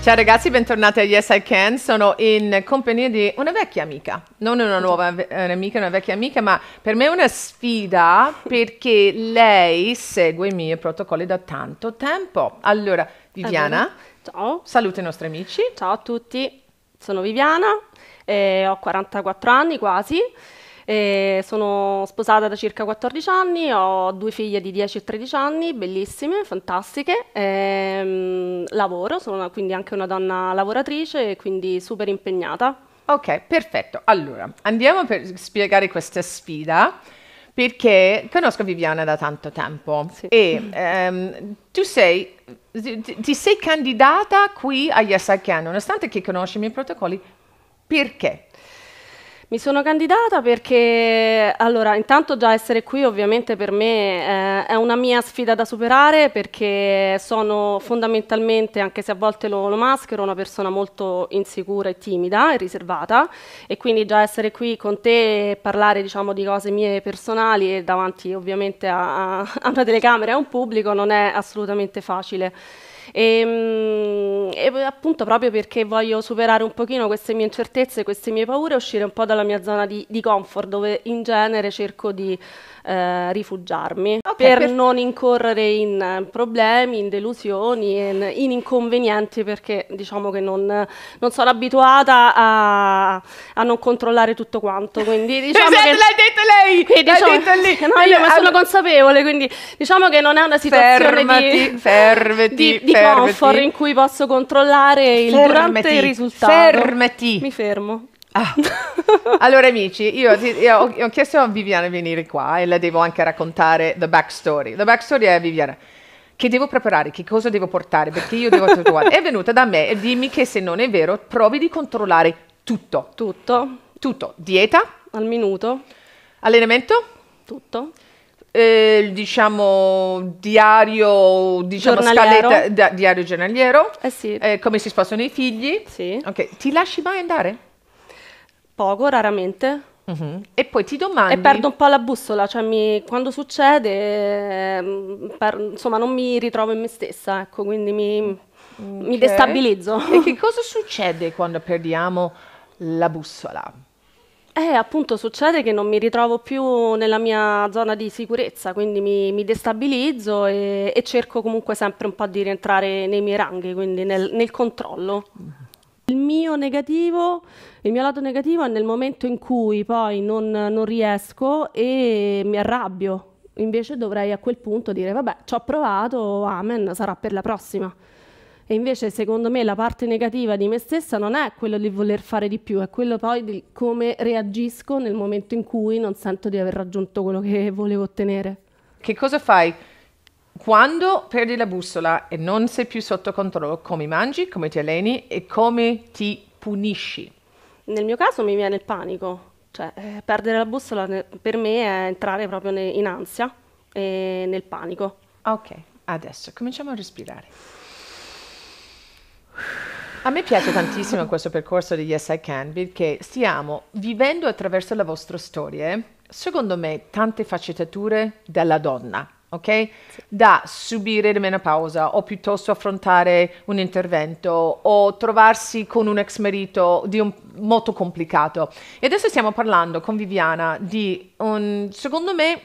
Ciao ragazzi, bentornati a Yes I Can. Sono in compagnia di una vecchia amica, non una nuova amica, eh, una vecchia amica, ma per me è una sfida perché lei segue i miei protocolli da tanto tempo. Allora, Viviana, ciao. Saluto i nostri amici. Ciao a tutti, sono Viviana, eh, ho 44 anni quasi. E sono sposata da circa 14 anni, ho due figlie di 10 e 13 anni, bellissime, fantastiche. Ehm, lavoro, sono una, quindi anche una donna lavoratrice, e quindi super impegnata. Ok, perfetto. Allora, andiamo per spiegare questa sfida perché conosco Viviana da tanto tempo sì. e ehm, tu sei, ti, ti, sei candidata qui a Yes I Can, nonostante che conosci i miei protocolli, perché? Mi sono candidata perché, allora, intanto già essere qui ovviamente per me eh, è una mia sfida da superare perché sono fondamentalmente, anche se a volte lo, lo, maschero, una persona molto insicura e timida e riservata e quindi già essere qui con te e parlare diciamo di cose mie personali e davanti ovviamente a, a una telecamera e a un pubblico non è assolutamente facile. Ehm, e, e, eh, appunto proprio perché voglio superare un pochino queste mie incertezze, queste mie paure, uscire un po' dalla mia zona di, di comfort dove in genere cerco di eh, rifugiarmi okay, per, per, non incorrere in eh, problemi, in delusioni, in, in inconvenienti perché diciamo che non, non sono abituata a, a, non controllare tutto quanto. Quindi diciamo che, l'ha detto lei! Che, diciamo, detto lì! No, io ma sono consapevole, quindi diciamo che non è una situazione fermati, di, fermati, di, di fermati. comfort in cui posso controllare il fermati, durante e il risultato. Fermati! Mi fermo. Ah. Allora amici, io, io ho, ho, chiesto a Viviana di venire qua e la devo anche raccontare the backstory. The backstory è Viviana. Che devo preparare? Che cosa devo portare? Perché io devo tatuare. È venuta da me e dimmi che se non è vero, provi di controllare tutto. Tutto. Tutto. Dieta? Al minuto. Allenamento? Tutto. Eh, diciamo diario diciamo scaletta da, diario giornaliero eh sì. eh, come si spostano i figli sì. okay. ti lasci mai andare? poco, raramente. Uh-huh. E poi ti domandi... E perdo un po' la bussola, cioè mi, quando succede, mm, per, insomma, non mi ritrovo in me stessa, ecco, quindi mi, okay. mi destabilizzo. E che cosa succede quando perdiamo la bussola? Eh, appunto succede che non mi ritrovo più nella mia zona di sicurezza, quindi mi, mi destabilizzo e, e, cerco comunque sempre un po' di rientrare nei miei ranghi, quindi nel, nel controllo. Uh-huh. Il mio negativo, il mio lato negativo è nel momento in cui poi non, non riesco e mi arrabbio. Invece dovrei a quel punto dire vabbè, ci ho provato, amen, sarà per la prossima. E invece secondo me la parte negativa di me stessa non è quello di voler fare di più, è quello poi di come reagisco nel momento in cui non sento di aver raggiunto quello che volevo ottenere. Che cosa fai quando perdi la bussola e non sei più sotto controllo, come mangi, come ti alleni e come ti punisci? Nel mio caso mi viene il panico, cioè eh, perdere la bussola ne- per me è entrare proprio ne- in ansia e nel panico. Ok, adesso cominciamo a respirare. A me piace tantissimo questo percorso di Yes I Can perché stiamo vivendo attraverso la vostra storia, eh. secondo me, tante faccettature della donna ok? Sì. Da subire la menopausa o piuttosto affrontare un intervento o trovarsi con un ex marito di un molto complicato. E adesso stiamo parlando con Viviana di un, secondo me,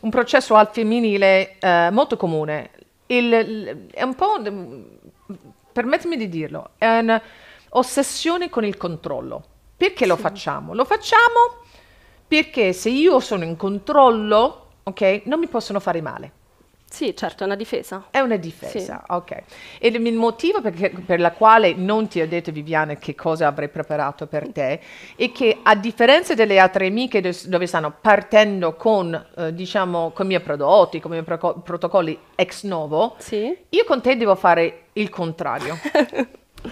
un processo al femminile eh, molto comune. Il, è un po', mm, permettimi di dirlo, è un'ossessione con il controllo. Perché sì. lo facciamo? Lo facciamo perché se io sono in controllo ok? Non mi possono fare male. Sì, certo, è una difesa. È una difesa, sì. ok. E il motivo perché, per la quale non ti ho detto, Viviane, che cosa avrei preparato per te è che a differenza delle altre amiche dove stanno partendo con, eh, diciamo, con i miei prodotti, con i miei pro- protocolli ex novo, sì. io con te devo fare il contrario.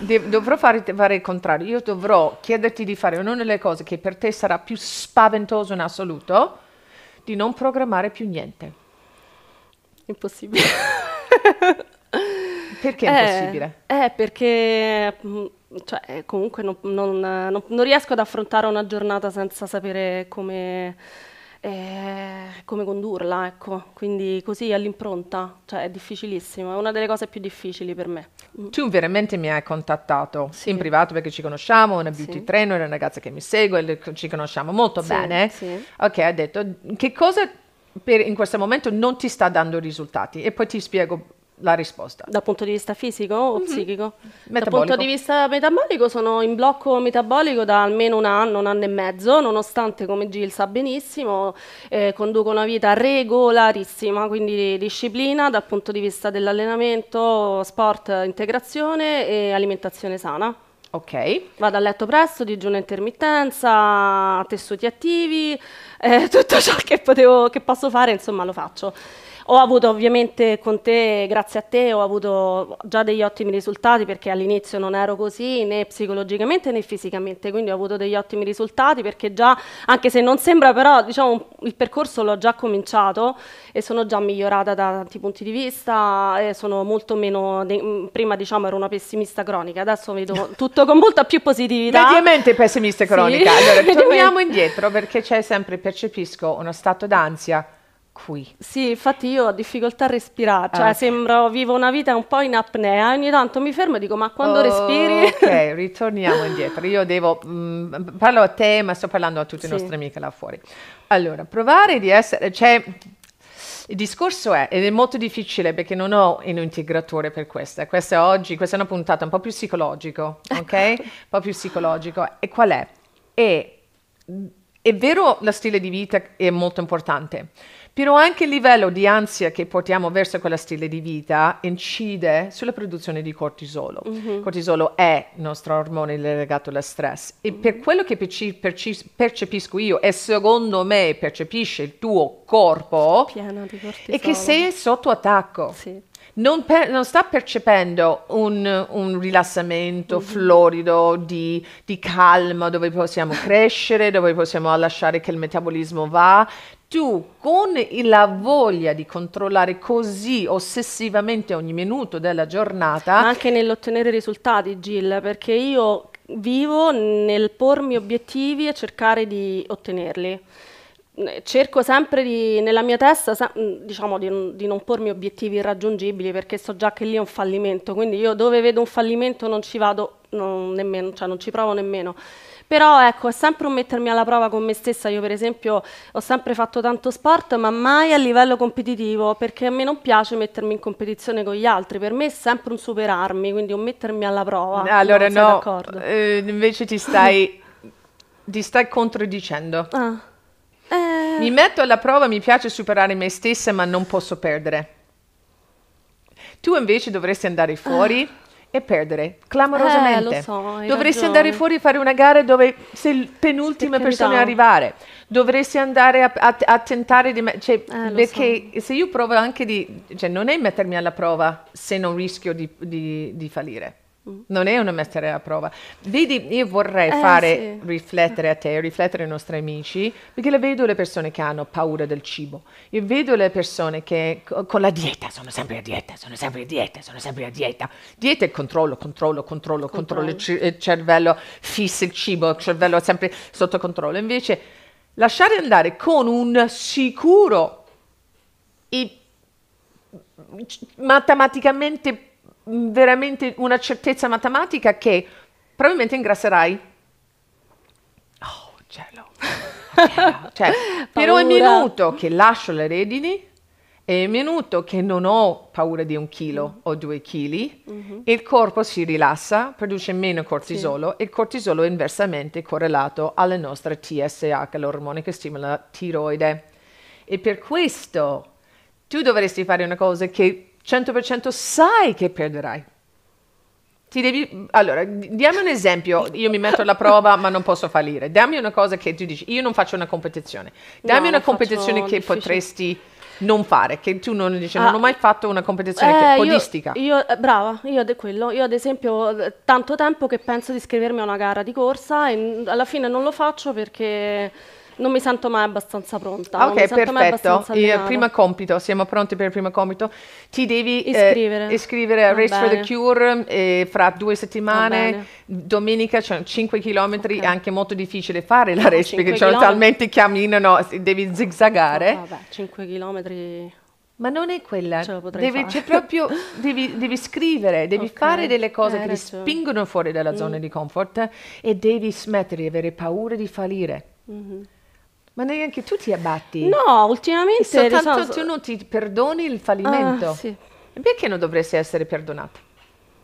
De- dovrò fare, fare, il contrario. Io dovrò chiederti di fare una delle cose che per te sarà più spaventoso in assoluto di non programmare più niente. Impossibile. perché è eh, impossibile? Eh, perché mm, cioè, comunque non, non, non, non riesco ad affrontare una giornata senza sapere come eh, come condurla, ecco. Quindi così all'impronta, cioè è difficilissimo, è una delle cose più difficili per me. Mm. Tu veramente mi hai contattato sì. in privato perché ci conosciamo, una beauty sì. trainer, una ragazza che mi segue, ci conosciamo molto sì, bene. Ok, ha detto che cosa per, in questo momento non ti sta dando risultati e poi ti spiego la risposta. Dal punto di vista fisico o mm-hmm. psichico? Dal punto di vista metabolico sono in blocco metabolico da almeno un anno, un anno e mezzo, nonostante come Gil sa benissimo eh, conduco una vita regolarissima, quindi disciplina dal punto di vista dell'allenamento, sport, integrazione e alimentazione sana. Ok. Vado a letto presto, digiuno intermittenza, tessuti attivi, eh, tutto ciò che, potevo, che posso fare, insomma, lo faccio. Ho avuto ovviamente con te, grazie a te, ho avuto già degli ottimi risultati perché all'inizio non ero così né psicologicamente né fisicamente, quindi ho avuto degli ottimi risultati perché già, anche se non sembra però, diciamo, il percorso l'ho già cominciato e sono già migliorata da tanti punti di vista, eh, sono molto meno, de- prima diciamo ero una pessimista cronica, adesso vedo tutto con molta più positività. Mediamente pessimista cronica, sì. allora torniamo indietro perché c'è sempre, percepisco, uno stato d'ansia qui. Sì, infatti io ho difficoltà a respirare, cioè ah, okay. sembro vivo una vita un po' in apnea, ogni tanto mi fermo e dico ma quando oh, respiri? Ok, ritorniamo indietro, io devo, mh, mm, parlo a te ma sto parlando a tutti sì. le nostre amiche là fuori. Allora, provare di essere, cioè il discorso è, ed è molto difficile perché non ho un integratore per questa, questa oggi, questa è una puntata un po' più psicologica, ok? un po' più psicologico. E qual è? È, è vero lo stile di vita è molto importante, però anche il livello di ansia che portiamo verso quella stile di vita incide sulla produzione di cortisolo. Il mm-hmm. cortisolo è il nostro ormone legato allo stress e mm-hmm. per quello che perci- perci- percepisco io e secondo me percepisce il tuo corpo è che sei sotto attacco. Sì. Non, per, non, sta percependo un, un rilassamento mm-hmm. florido di, di, calma dove possiamo crescere, dove possiamo lasciare che il metabolismo va, tu con la voglia di controllare così ossessivamente ogni minuto della giornata. anche nell'ottenere risultati, Jill, perché io vivo nel pormi obiettivi e cercare di ottenerli cerco sempre di, nella mia testa diciamo di, di, non pormi obiettivi irraggiungibili perché so già che lì è un fallimento quindi io dove vedo un fallimento non ci vado non, nemmeno, cioè non ci provo nemmeno però ecco, è sempre un mettermi alla prova con me stessa, io per esempio ho sempre fatto tanto sport, ma mai a livello competitivo, perché a me non piace mettermi in competizione con gli altri, per me è sempre un superarmi, quindi un mettermi alla prova. Eh, allora no, no eh, invece ti stai, ti stai contraddicendo. Ah. Eh. Mi metto alla prova, mi piace superare me stessa, ma non posso perdere. Tu invece dovresti andare fuori. Ah e perdere clamorosamente. Eh, so, Dovresti ragione. andare fuori e fare una gara dove sei penultima perché persona a arrivare. Dovresti andare a, a, a tentare di... Cioè, eh, perché so. se io provo anche di... Cioè, non è mettermi alla prova se non rischio di, di, di fallire. Non è una mettere a prova. Vedi, io vorrei eh, fare sì. riflettere a te, riflettere ai nostri amici, perché le vedo le persone che hanno paura del cibo. Io vedo le persone che con la dieta sono sempre a dieta, sono sempre a dieta, sono sempre a dieta. Dieta è controllo, controllo, controllo, controllo. controllo. Il, cervello fissa il cibo, il cervello è sempre sotto controllo. Invece, lasciare andare con un sicuro e matematicamente Mm, veramente una certezza matematica che probabilmente ingrasserai. Oh, cielo. cioè, però è minuto che lascio le redini e minuto che non ho paura di un chilo mm o due chili, mm-hmm. il corpo si rilassa, produce meno cortisolo sì. e il cortisolo è inversamente correlato alla nostra TSH, l'ormone che stimola la tiroide. E per questo tu dovresti fare una cosa che 100% sai che perderai. Ti devi... Allora, diamo un esempio. Io mi metto alla prova, ma non posso fallire. Dammi una cosa che tu dici. Io non faccio una competizione. Dammi no, una competizione che difficile. potresti non fare, che tu non dici, ah, non ho mai fatto una competizione eh, che, podistica. Io, io, eh, brava, io de quello. Io ad esempio eh, tanto tempo che penso di iscrivermi a una gara di corsa e alla fine non lo faccio perché non mi sento mai abbastanza pronta. Ah, ok, perfetto. Il primo compito, siamo pronti per il primo compito. Ti devi iscrivere, eh, iscrivere a Va Race for the Cure eh, fra due settimane. Domenica c'è 5 km, okay. è anche molto difficile fare la race perché cioè, talmente camminano, devi zigzagare. No, oh, vabbè, 5 km... Ma non è quella, devi, c'è proprio, devi, devi scrivere, devi okay. fare delle cose eh, che ti spingono fuori dalla mm. zona di comfort e devi smettere di avere paura di fallire. Mm-hmm. Ma neanche tu ti abbatti? No, ultimamente... E soltanto so... tu non ti perdoni il fallimento? Ah, sì. Perché non dovresti essere perdonata?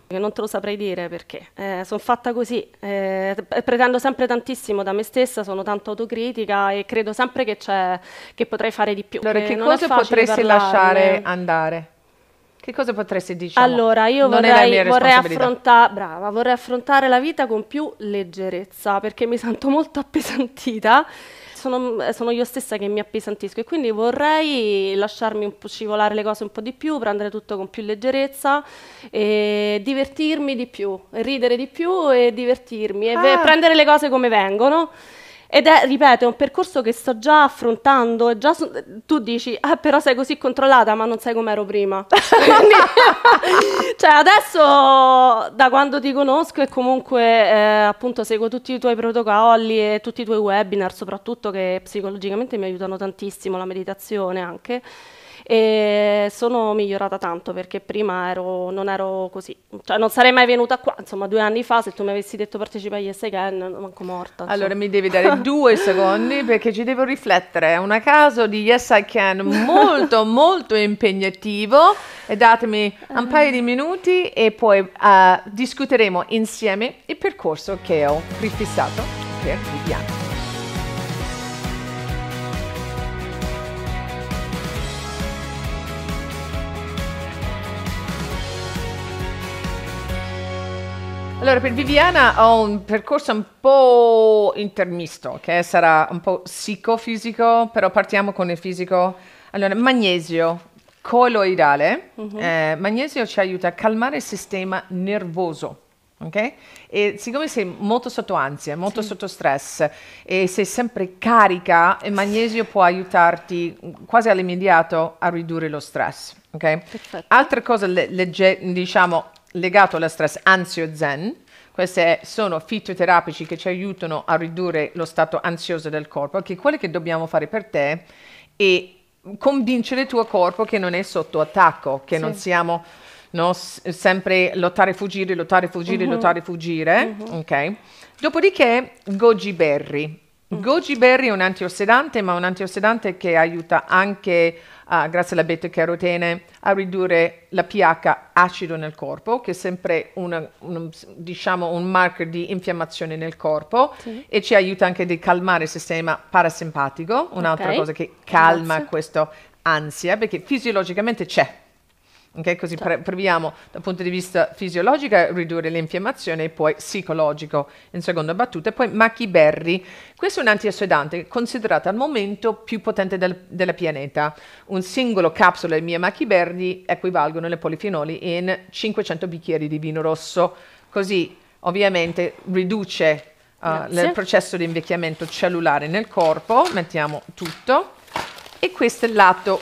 Che non te lo saprei dire perché eh, sono fatta così, eh, pretendo sempre tantissimo da me stessa, sono tanto autocritica e credo sempre che, c'è, che potrei fare di più. Allora, che cosa potresti parlarne. lasciare andare? Che cosa potresti dire? Diciamo, allora, io vorrei, vorrei, affronta brava, vorrei affrontare la vita con più leggerezza perché mi sento molto appesantita sono, eh, sono, io stessa che mi appesantisco e quindi vorrei lasciarmi un po' scivolare le cose un po' di più, prendere tutto con più leggerezza, e divertirmi di più, ridere di più e divertirmi ah. e prendere le cose come vengono. Ed è, ripeto, è un percorso che sto già affrontando, già so, tu dici, ah però sei così controllata, ma non sai come ero prima. cioè adesso, da quando ti conosco e comunque eh, appunto seguo tutti i tuoi protocolli e tutti i tuoi webinar, soprattutto che psicologicamente mi aiutano tantissimo, la meditazione anche, e sono migliorata tanto perché prima ero, non ero così, cioè non sarei mai venuta qua, insomma due anni fa se tu mi avessi detto partecipa agli Yes Again, manco morta. Insomma. Allora mi devi dare due secondi perché ci devo riflettere, è un caso di Yes I Can molto molto impegnativo e datemi un paio di minuti e poi uh, discuteremo insieme il percorso che ho prefissato per Viviana. Allora, per Viviana ho un percorso un po' intermisto, che sarà un po' psicofisico, però partiamo con il fisico. Allora, magnesio coloidale. Uh-huh. Eh, magnesio ci aiuta a calmare il sistema nervoso. Ok? E siccome sei molto sotto ansia, molto sì. sotto stress e sei sempre carica, il magnesio può aiutarti quasi all'immediato a ridurre lo stress. Ok? Perfetto. Altra cosa, legge- diciamo, legato allo stress ansio-zen, questi sono fitoterapici che ci aiutano a ridurre lo stato ansioso del corpo, che quello che dobbiamo fare per te è convincere il tuo corpo che non è sotto attacco, che sì. non siamo no, sempre lottare, fuggire, lottare, fuggire, uh-huh. lottare, fuggire. Uh-huh. Okay. Dopodiché goji berry. uh Goji berry è un antiossidante, ma un antiossidante che aiuta anche a uh, grazie alla beta-carotene, a ridurre la pH acido nel corpo, che è sempre una, un, diciamo, un marker di infiammazione nel corpo sì. e ci aiuta anche a calmare il sistema parasimpatico, un'altra okay. cosa che calma questa ansia, perché fisiologicamente c'è, Okay, così certo. proviamo dal punto di vista fisiologico a ridurre l'infiammazione e poi psicologico in seconda battuta. E poi Macchi questo è un antiossidante considerato al momento più potente del, della pianeta. Un singolo capsula di mia Macchi equivalgono le polifenoli in 500 bicchieri di vino rosso. Così ovviamente riduce uh, il processo di invecchiamento cellulare nel corpo, mettiamo tutto. E questo è il lato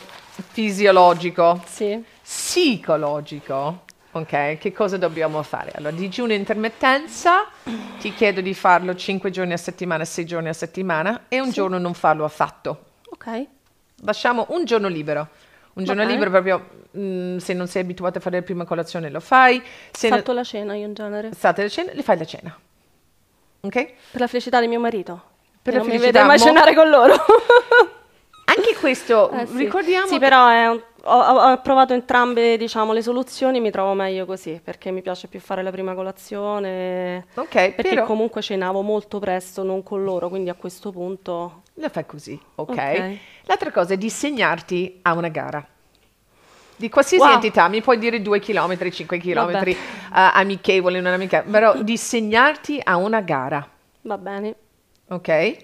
fisiologico. Sì psicologico, ok? Che cosa dobbiamo fare? Allora, digiuno intermittenza, ti chiedo di farlo 5 giorni a settimana, 6 giorni a settimana e un sì. giorno non farlo affatto. Ok. Lasciamo un giorno libero. Un giorno bene. libero proprio mh, mm, se non sei abituato a fare la prima colazione lo fai. Se Salto no... la cena io in genere. Salto la cena, le fai la cena. Ok? Per la felicità di mio marito. Per la non felicità. Non mi vedrai mai mo... cenare con loro. Anche questo, eh, sì. ricordiamo... Sì, però è un ho, ho, provato entrambe diciamo, le soluzioni, mi trovo meglio così perché mi piace più fare la prima colazione. Ok, perché però... comunque cenavo molto presto, non con loro, quindi a questo punto. La fai così, ok. okay. L'altra cosa è disegnarti a una gara. Di qualsiasi wow. entità, mi puoi dire 2 km, 5 km, uh, amichevole, non amichevole, però disegnarti a una gara. Va bene. Ok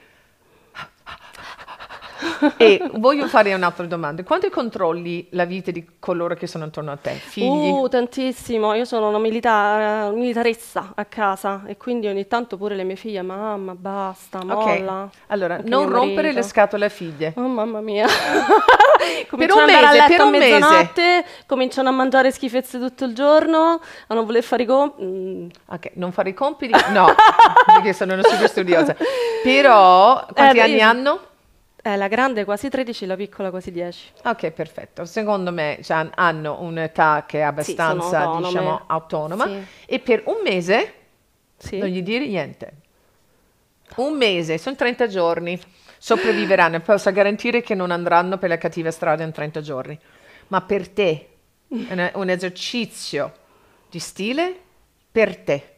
e voglio fare un'altra domanda. Quanto controlli la vita di coloro che sono intorno a te? Figli? Uh, tantissimo. Io sono una milita- militaressa a casa e quindi ogni tanto pure le mie figlie, mamma, basta, molla. Okay. Allora, Anche non rompere le scatole a figlie. Oh, mamma mia. per un mese, per un mese. Cominciano a mangiare schifezze tutto il giorno, a non voler fare i compiti. Mm. Ok, non fare i compiti? No, perché sono una super studiosa. Però, quanti eh, anni io... hanno? Eh, la grande quasi 13, la piccola quasi 10. Ok, perfetto. Secondo me cioè, hanno un'età che è abbastanza, autonome. diciamo, autonoma. Sì. E per un mese sì. non gli dire niente. Un mese, sono 30 giorni. Sopravviveranno posso garantire che non andranno per la cattiva strada in 30 giorni. Ma per te è un esercizio di stile per te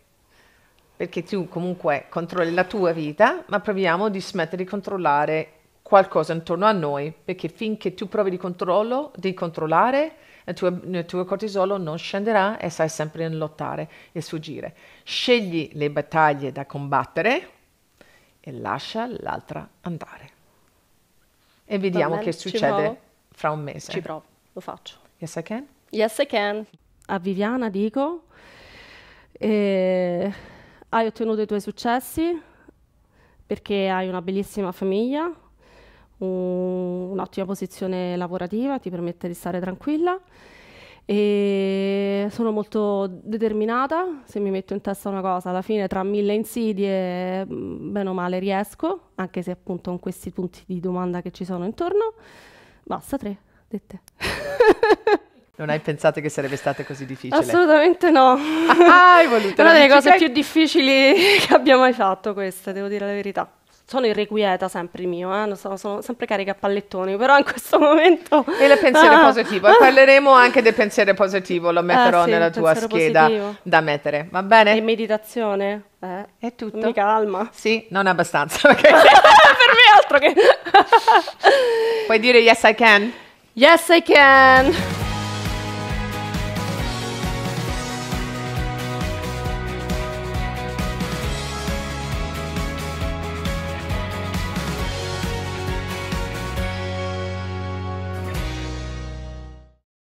perché tu comunque controlli la tua vita, ma proviamo di smettere di controllare qualcosa intorno a noi, perché finché tu provi di, controllo, di controllare, il tuo, il tuo, cortisolo non scenderà e sai sempre in lottare e sfuggire. Scegli le battaglie da combattere e lascia l'altra andare. E vediamo bene, che succede fra un mese. Ci provo, lo faccio. Yes, I can? Yes, I can. A Viviana dico, eh, hai ottenuto i tuoi successi perché hai una bellissima famiglia, un'ottima posizione lavorativa, ti permette di stare tranquilla. E sono molto determinata, se mi metto in testa una cosa, alla fine tra mille insidie, mm, bene o male riesco, anche se appunto con questi punti di domanda che ci sono intorno. Basta tre, dette. Non hai pensato che sarebbe stato così difficile? Assolutamente no. Ah, ah hai voluto. È una delle cose più difficili che abbia mai fatto questa, devo dire la verità sono irrequieta sempre il mio, eh? so, sono sempre carica a pallettoni, però in questo momento... E il pensiero ah. positivo, e parleremo anche del pensiero positivo, lo ah, metterò eh, sì, nella tua scheda positivo. da mettere, va bene? E meditazione? Eh, è tutto. Mi calma. Sì, non abbastanza. Okay. per me altro che... Puoi dire yes I can? Yes I can!